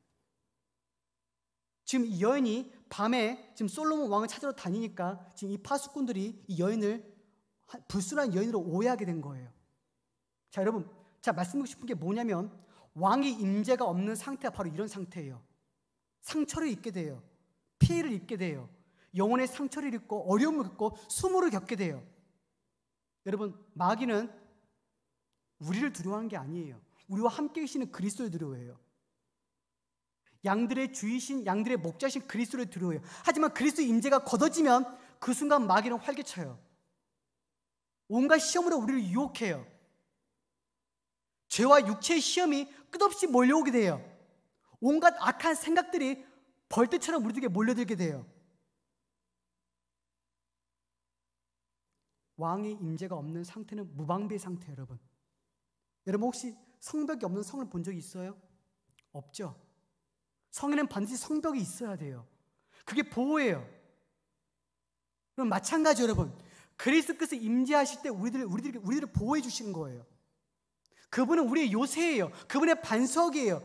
지금 이 여인이 밤에 지금 솔로몬 왕을 찾으러 다니니까 지금 이 파수꾼들이 이 여인을 불순한 여인으로 오해하게 된 거예요. 자, 여러분, 자, 말씀드리고 싶은 게 뭐냐면 왕이 임재가 없는 상태가 바로 이런 상태예요. 상처를 입게 돼요. 피해를 입게 돼요. 영혼의 상처를 입고 어려움을 겪고 수모를 겪게 돼요. 여러분, 마귀는 우리를 두려워하는 게 아니에요. 우리와 함께 계시는 그리스도를 두려워해요. 양들의 주이신 양들의 목자신 그리스도를 두려워해요. 하지만 그리스도 임재가 걷어지면 그 순간 마귀는 활개쳐요. 온갖 시험으로 우리를 유혹해요. 죄와 육체의 시험이 끝없이 몰려오게 돼요. 온갖 악한 생각들이 벌떼처럼 우리에게 들 몰려들게 돼요. 왕의 임재가 없는 상태는 무방비 상태 여러분. 여러분 혹시 성벽이 없는 성을 본 적이 있어요? 없죠. 성에는 반드시 성벽이 있어야 돼요. 그게 보호예요. 그럼 마찬가지 여러분. 그리스도께서 임재하실 때 우리들 우리들 우리들을 보호해 주시는 거예요. 그분은 우리의 요새예요. 그분의 반석이에요.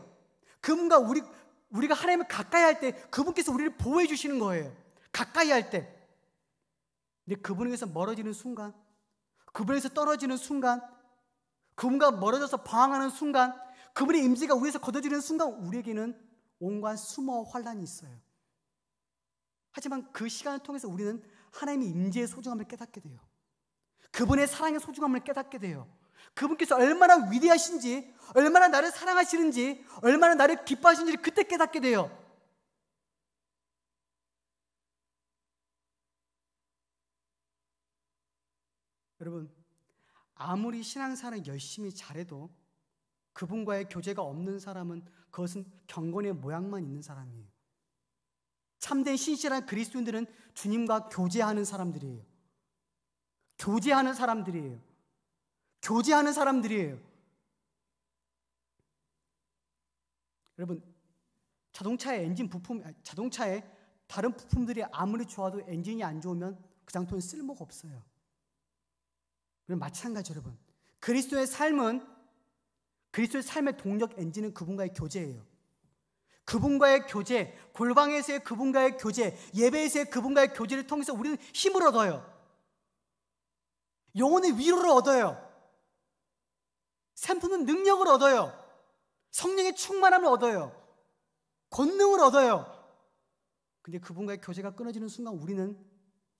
그분과 우리, 우리가 하나님을 가까이 할 때 그분께서 우리를 보호해 주시는 거예요. 가까이 할 때. 근데 그분에게서 멀어지는 순간, 그분에서 게 떨어지는 순간, 그분과 멀어져서 방황하는 순간, 그분의 임재가 우리에서 걷어지는 순간 우리에게는 온갖 숨어 환란이 있어요. 하지만 그 시간을 통해서 우리는 하나님의 임재의 소중함을 깨닫게 돼요. 그분의 사랑의 소중함을 깨닫게 돼요. 그분께서 얼마나 위대하신지, 얼마나 나를 사랑하시는지, 얼마나 나를 기뻐하시는지를 그때 깨닫게 돼요. 여러분, 아무리 신앙사는 열심히 잘해도 그분과의 교제가 없는 사람은 그것은 경건의 모양만 있는 사람이에요. 참된 신실한 그리스도인들은 주님과 교제하는 사람들이에요. 교제하는 사람들이에요. 교제하는 사람들이에요. 여러분, 자동차의 엔진 부품, 자동차의 다른 부품들이 아무리 좋아도 엔진이 안 좋으면 그 장터는 쓸모가 없어요. 그럼 마찬가지 여러분. 그리스도의 삶은 그리스도의 삶의 동력 엔진은 그분과의 교제예요. 그분과의 교제, 골방에서의 그분과의 교제, 예배에서의 그분과의 교제를 통해서 우리는 힘을 얻어요. 영혼의 위로를 얻어요. 샘플은 능력을 얻어요. 성령의 충만함을 얻어요. 권능을 얻어요. 근데 그분과의 교제가 끊어지는 순간 우리는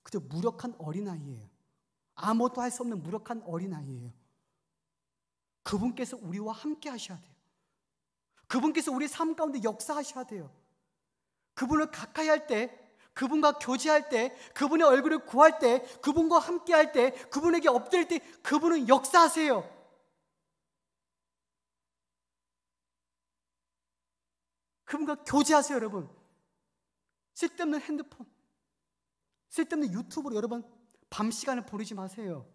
그저 무력한 어린아이예요. 아무것도 할 수 없는 무력한 어린아이예요. 그분께서 우리와 함께 하셔야 돼요. 그분께서 우리 삶 가운데 역사하셔야 돼요. 그분을 가까이 할 때, 그분과 교제할 때, 그분의 얼굴을 구할 때, 그분과 함께 할 때, 그분에게 엎드릴 때, 그분은 역사하세요. 그분과 교제하세요, 여러분. 쓸데없는 핸드폰, 쓸데없는 유튜브로 여러분 밤 시간을 보내지 마세요.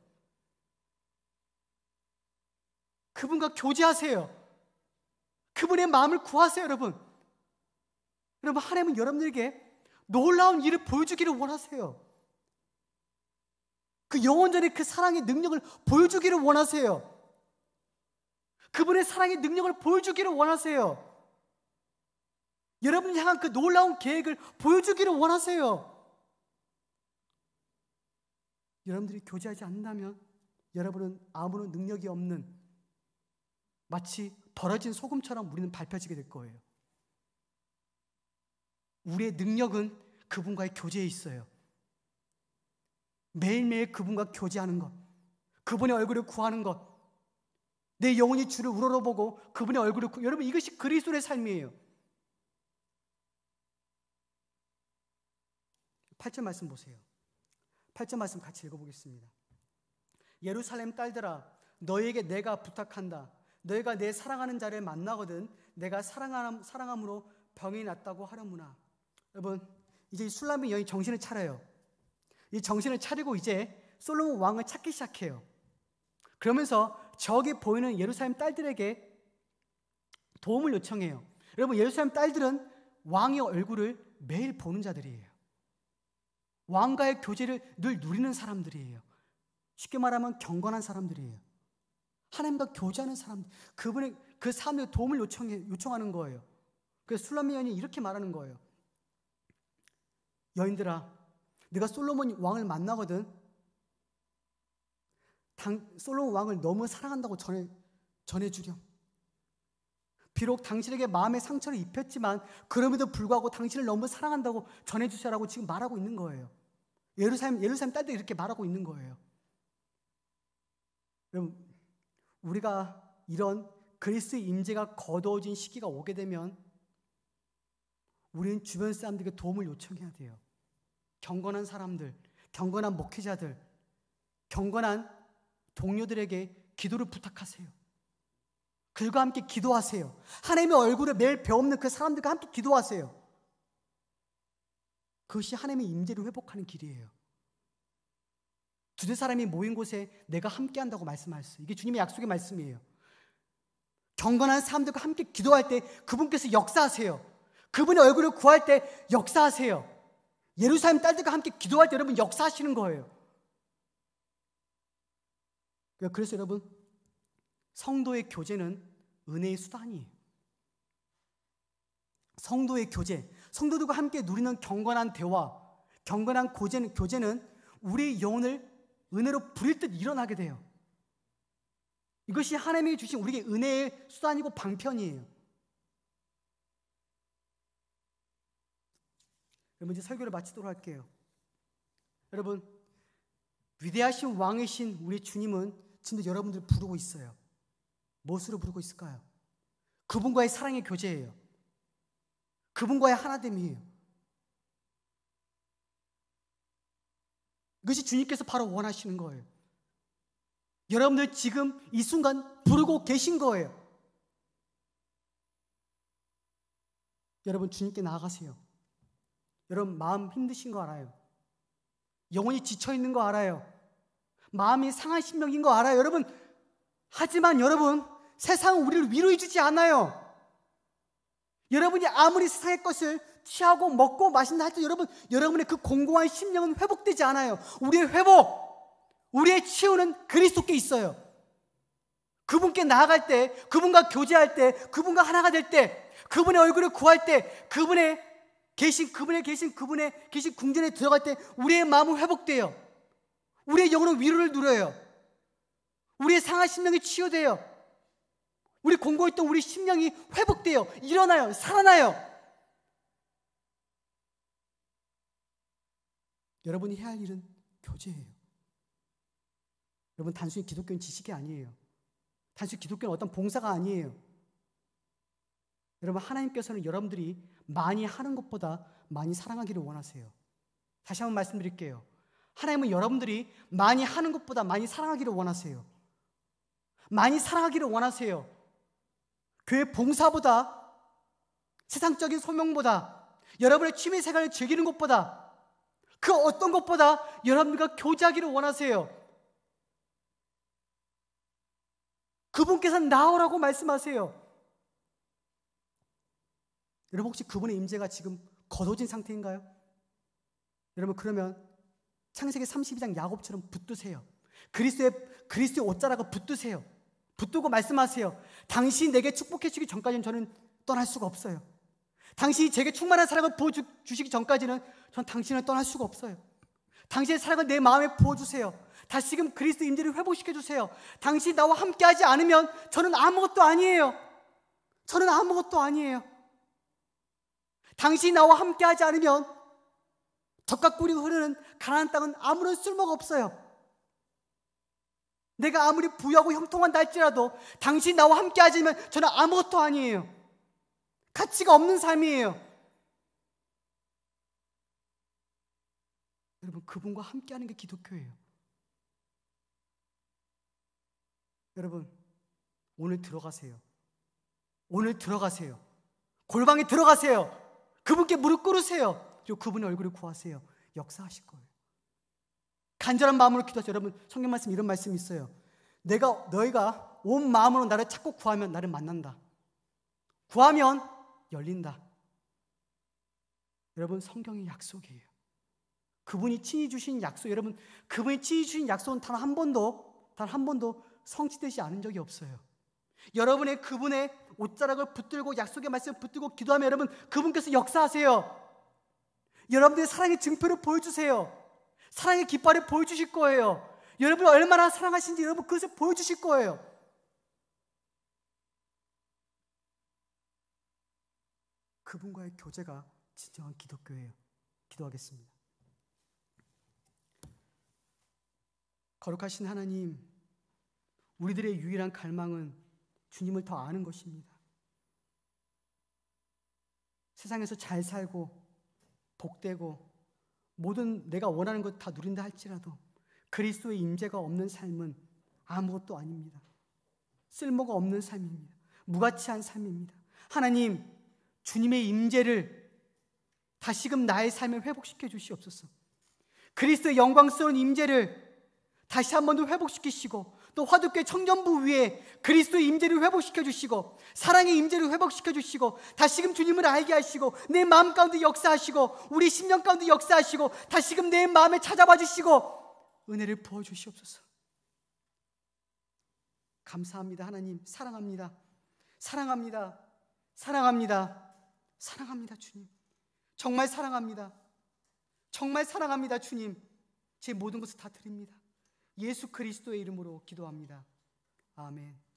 그분과 교제하세요. 그분의 마음을 구하세요, 여러분. 여러분, 하나님은 여러분들에게 놀라운 일을 보여주기를 원하세요. 그 영원전의 그 사랑의 능력을 보여주기를 원하세요. 그분의 사랑의 능력을 보여주기를 원하세요. 여러분을 향한 그 놀라운 계획을 보여주기를 원하세요. 여러분들이 교제하지 않는다면 여러분은 아무런 능력이 없는 마치 버려진 소금처럼 우리는 밟혀지게 될 거예요. 우리의 능력은 그분과의 교제에 있어요. 매일매일 그분과 교제하는 것, 그분의 얼굴을 구하는 것, 내 영혼이 주를 우러러보고 그분의 얼굴을 구... 여러분 이것이 그리스도의 삶이에요. 8절 말씀 보세요. 8절 말씀 같이 읽어보겠습니다. 예루살렘 딸들아, 너에게 내가 부탁한다. 너희가 내 사랑하는 자를 만나거든 내가 사랑함, 사랑함으로 병이 났다고 하려무나. 여러분, 이제 술람이 여인 정신을 차려요. 이 정신을 차리고 이제 솔로몬 왕을 찾기 시작해요. 그러면서 저기 보이는 예루살렘 딸들에게 도움을 요청해요. 여러분, 예루살렘 딸들은 왕의 얼굴을 매일 보는 자들이에요. 왕과의 교제를 늘 누리는 사람들이에요. 쉽게 말하면 경건한 사람들이에요. 하나님과 교제하는 사람, 그분의 그 사람의 도움을 요청해, 요청하는 거예요. 그래서 술람미 여인이 이렇게 말하는 거예요. 여인들아, 내가 솔로몬 왕을 만나거든. 당, 솔로몬 왕을 너무 사랑한다고 전해, 전해주렴. 비록 당신에게 마음의 상처를 입혔지만 그럼에도 불구하고 당신을 너무 사랑한다고 전해주시라고 지금 말하고 있는 거예요. 예루살렘, 예루살렘 딸들이 이렇게 말하고 있는 거예요. 여러분, 우리가 이런 그리스 임재가 거둬진 시기가 오게 되면 우리는 주변 사람들에게 도움을 요청해야 돼요. 경건한 사람들, 경건한 목회자들, 경건한 동료들에게 기도를 부탁하세요. 그들과 함께 기도하세요. 하나님의 얼굴을 매일 배우는 그 사람들과 함께 기도하세요. 그것이 하나님의 임재를 회복하는 길이에요. 두된 사람이 모인 곳에 내가 함께한다고 말씀하셨어요. 이게 주님의 약속의 말씀이에요. 경건한 사람들과 함께 기도할 때 그분께서 역사하세요. 그분의 얼굴을 구할 때 역사하세요. 예루살렘 딸들과 함께 기도할 때 여러분 역사하시는 거예요. 그래서 여러분 성도의 교제는 은혜의 수단이에요. 성도의 교제, 성도들과 함께 누리는 경건한 대화, 경건한 고제는, 교제는 우리 영혼을 은혜로 부릴 듯 일어나게 돼요. 이것이 하나님이 주신 우리에게 은혜의 수단이고 방편이에요. 여러 이제 설교를 마치도록 할게요. 여러분 위대하신 왕이신 우리 주님은 지금도 여러분들 부르고 있어요. 무엇으로 부르고 있을까요? 그분과의 사랑의 교제예요. 그분과의 하나됨이에요. 그것이 주님께서 바로 원하시는 거예요. 여러분들 지금 이 순간 부르고 계신 거예요. 여러분 주님께 나아가세요. 여러분 마음 힘드신 거 알아요. 영혼이 지쳐 있는 거 알아요. 마음이 상한 심령인 거 알아요. 여러분 하지만 여러분 세상은 우리를 위로해 주지 않아요. 여러분이 아무리 세상의 것을 취하고 먹고 마신다 할 때 여러분 여러분의 그 공고한 심령은 회복되지 않아요. 우리의 회복, 우리의 치유는 그리스도께 있어요. 그분께 나아갈 때, 그분과 교제할 때, 그분과 하나가 될 때, 그분의 얼굴을 구할 때, 그분의 계신 그분의 계신 그분의 계신 궁전에 들어갈 때 우리의 마음은 회복돼요. 우리의 영혼은 위로를 누려요. 우리의 상한 심령이 치유돼요. 우리 공고했던 우리 심령이 회복되어 일어나요. 살아나요. 여러분이 해야 할 일은 교제예요. 여러분 단순히 기독교인 지식이 아니에요. 단순히 기독교는 어떤 봉사가 아니에요. 여러분 하나님께서는 여러분들이 많이 하는 것보다 많이 사랑하기를 원하세요. 다시 한번 말씀드릴게요. 하나님은 여러분들이 많이 하는 것보다 많이 사랑하기를 원하세요. 많이 사랑하기를 원하세요. 교회 봉사보다 세상적인 소명보다 여러분의 취미 생활을 즐기는 것보다 그 어떤 것보다 여러분과 교제하기를 원하세요. 그분께서는 나오라고 말씀하세요. 여러분 혹시 그분의 임재가 지금 거둬진 상태인가요? 여러분 그러면 창세기 32장 야곱처럼 붙드세요. 그리스도의 그리스도의 옷자락을 붙드세요. 붙들고 말씀하세요. 당신이 내게 축복해 주기 전까지는 저는 떠날 수가 없어요. 당신이 제게 충만한 사랑을 보여주시기 전까지는 전 당신을 떠날 수가 없어요. 당신의 사랑을 내 마음에 부어주세요. 다시금 그리스도 임재를 회복시켜주세요. 당신이 나와 함께하지 않으면 저는 아무것도 아니에요. 저는 아무것도 아니에요. 당신이 나와 함께하지 않으면 적과 꿀이 흐르는 가난한 땅은 아무런 쓸모가 없어요. 내가 아무리 부유하고 형통한날지라도 당신 이 나와 함께 하지면 저는 아무것도 아니에요. 가치가 없는 삶이에요. 여러분, 그분과 함께 하는 게 기독교예요. 여러분, 오늘 들어가세요. 오늘 들어가세요. 골방에 들어가세요. 그분께 무릎 꿇으세요. 그리고 그분의 얼굴을 구하세요. 역사하실 거예요. 간절한 마음으로 기도하세요. 여러분, 성경 말씀 이런 말씀이 있어요. 내가 너희가 온 마음으로 나를 찾고 구하면 나를 만난다. 구하면 열린다. 여러분, 성경의 약속이에요. 그분이 친히 주신 약속, 여러분, 그분이 친히 주신 약속은 단 한 번도, 단 한 번도 성취되지 않은 적이 없어요. 여러분의 그분의 옷자락을 붙들고 약속의 말씀을 붙들고 기도하면 여러분, 그분께서 역사하세요. 여러분들의 사랑의 증표를 보여주세요. 사랑의 깃발을 보여주실 거예요. 여러분 얼마나 사랑하신지 여러분 그것을 보여주실 거예요. 그분과의 교제가 진정한 기독교예요. 기도하겠습니다. 거룩하신 하나님, 우리들의 유일한 갈망은 주님을 더 아는 것입니다. 세상에서 잘 살고, 복되고, 모든 내가 원하는 것 다 누린다 할지라도 그리스도의 임재가 없는 삶은 아무것도 아닙니다. 쓸모가 없는 삶입니다. 무가치한 삶입니다. 하나님, 주님의 임재를 다시금 나의 삶에 회복시켜 주시옵소서. 그리스도의 영광스러운 임재를 다시 한 번 더 회복시키시고 또 화두교회 청년부 위에 그리스도의 임재를 회복시켜 주시고 사랑의 임재를 회복시켜 주시고 다시금 주님을 알게 하시고 내 마음 가운데 역사하시고 우리 심령 가운데 역사하시고 다시금 내 마음에 찾아봐 주시고 은혜를 부어 주시옵소서. 감사합니다. 하나님 사랑합니다. 사랑합니다. 사랑합니다. 사랑합니다. 주님. 정말 사랑합니다. 정말 사랑합니다. 주님. 제 모든 것을 다 드립니다. 예수 그리스도의 이름으로 기도합니다. 아멘.